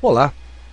Olá,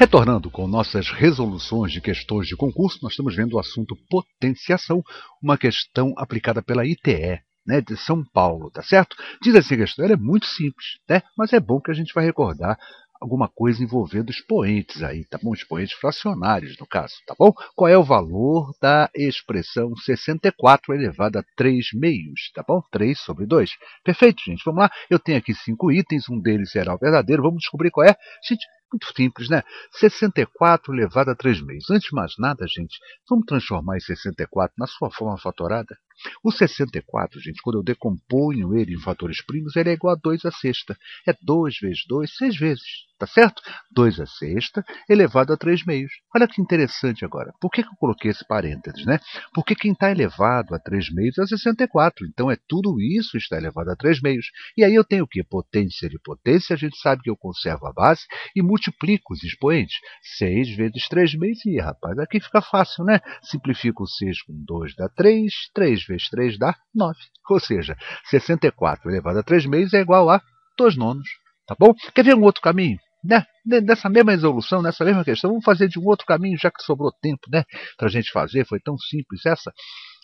Retornando com nossas resoluções de questões de concurso, nós estamos vendo o assunto potenciação, uma questão aplicada pela ITE, né, de São Paulo, tá certo? Diz assim a questão, ela é muito simples, né? mas é bom que a gente vai recordar alguma coisa envolvendo expoentes aí, tá bom? Expoentes fracionários, no caso, tá bom? Qual é o valor da expressão 64 elevado a 3 meios, tá bom? 3 sobre 2. Perfeito, gente. Vamos lá. Eu tenho aqui cinco itens, um deles será o verdadeiro. Vamos descobrir qual é. Gente, muito simples, né? 64 elevado a 3 meses Antes de mais nada, gente, vamos transformar em 64 na sua forma fatorada? O 64, gente, quando eu decomponho ele em fatores primos, ele é igual a 2 à sexta. É 2 vezes 2, 6 vezes, tá certo? 2 à sexta elevado a 3 meios. Olha que interessante agora. Por que, que eu coloquei esse parênteses, né? Porque quem está elevado a 3 meios é 64. Então é tudo isso está elevado a 3 meios. E aí eu tenho o quê? Potência de potência. A gente sabe que eu conservo a base e multiplico os expoentes. 6 vezes 3 meios. E, rapaz, aqui fica fácil, né? Simplifico 6 com 2 dá 3. 3 vezes vezes 3 dá 9. Ou seja, 64 elevado a 3 meios é igual a 2 nonos. Tá bom? Quer ver um outro caminho? Né? Nessa mesma resolução, nessa mesma questão, vamos fazer de um outro caminho, já que sobrou tempo né? para a gente fazer. Foi tão simples essa.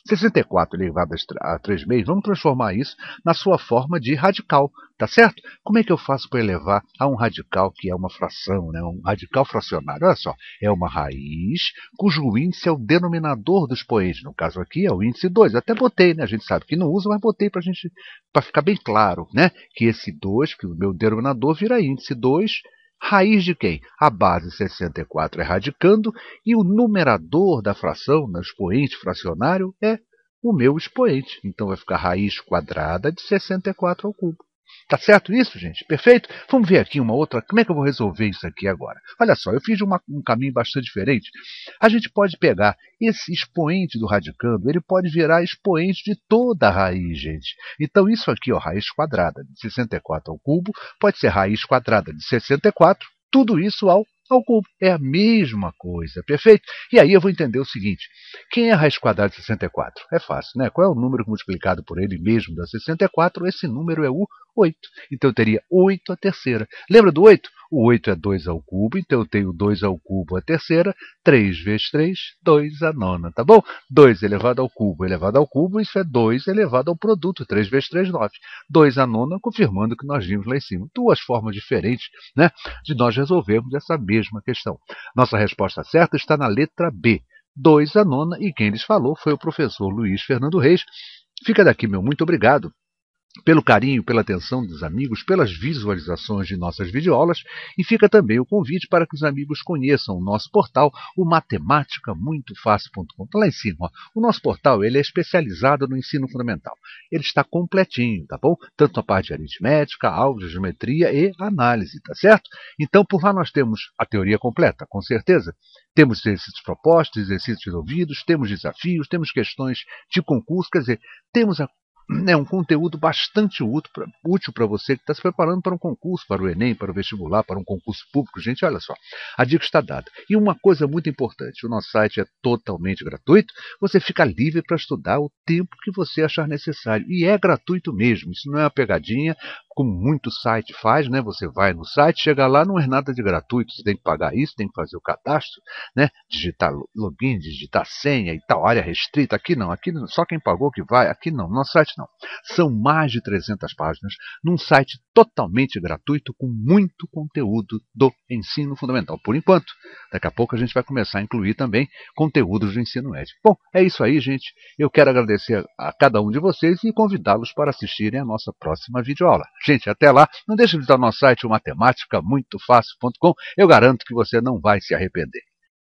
64 elevado a 36, meios, vamos transformar isso na sua forma de radical, tá certo? Como é que eu faço para elevar a um radical que é uma fração, né? um radical fracionário? Olha só, é uma raiz cujo índice é o denominador dos expoente. no caso aqui é o índice 2. até botei, né? a gente sabe que não usa, mas botei para gente para ficar bem claro né? que esse 2, que o meu denominador vira índice 2 Raiz de quem? A base 64 é radicando e o numerador da fração no né, expoente fracionário é o meu expoente. Então vai ficar raiz quadrada de 64 ao cubo. Tá certo isso, gente? Perfeito? Vamos ver aqui uma outra. Como é que eu vou resolver isso aqui agora? Olha só, eu fiz uma, um caminho bastante diferente. A gente pode pegar esse expoente do radicando, ele pode virar expoente de toda a raiz, gente. Então isso aqui, ó, raiz quadrada de 64 ao cubo, pode ser raiz quadrada de 64, tudo isso ao ao É a mesma coisa, perfeito? E aí eu vou entender o seguinte: quem é raiz quadrada de 64? É fácil, né? Qual é o número multiplicado por ele mesmo da 64? Esse número é o 8. Então eu teria 8 a terceira. Lembra do 8? O 8 é 2 ao cubo, então eu tenho 2 ao cubo a terceira, 3 vezes 3, 2 a nona, tá bom? 2 elevado ao cubo elevado ao cubo, isso é 2 elevado ao produto, 3 vezes 3, 9. 2 a nona, confirmando o que nós vimos lá em cima. Duas formas diferentes né, de nós resolvermos essa mesma questão. Nossa resposta certa está na letra B. 2 a nona, e quem lhes falou foi o professor Luiz Fernando Reis. Fica daqui, meu muito obrigado pelo carinho, pela atenção dos amigos, pelas visualizações de nossas videoaulas e fica também o convite para que os amigos conheçam o nosso portal, o matemáticamuitofácil.com. Tá lá em cima. Ó. O nosso portal ele é especializado no ensino fundamental. Ele está completinho, tá bom? Tanto a parte de aritmética, álgebra, geometria e análise, tá certo? Então, por lá nós temos a teoria completa, com certeza. Temos exercícios propostos, exercícios ouvidos, temos desafios, temos questões de concurso, quer dizer, temos a é um conteúdo bastante útil para você que está se preparando para um concurso, para o Enem, para o vestibular, para um concurso público. Gente, olha só, a dica está dada. E uma coisa muito importante: o nosso site é totalmente gratuito, você fica livre para estudar o tempo que você achar necessário. E é gratuito mesmo, isso não é uma pegadinha, como muito site faz, né? Você vai no site, chega lá, não é nada de gratuito, você tem que pagar isso, tem que fazer o cadastro, né? Digitar login, digitar senha e tal, área restrita, aqui não, aqui só quem pagou que vai, aqui não. Nosso site não. São mais de 300 páginas num site totalmente gratuito com muito conteúdo do ensino fundamental. Por enquanto, daqui a pouco a gente vai começar a incluir também conteúdos do ensino médio. Bom, é isso aí, gente. Eu quero agradecer a cada um de vocês e convidá-los para assistirem a nossa próxima videoaula. Gente, até lá, não deixe de visitar nosso site, o matematicamuitofácil.com. Eu garanto que você não vai se arrepender.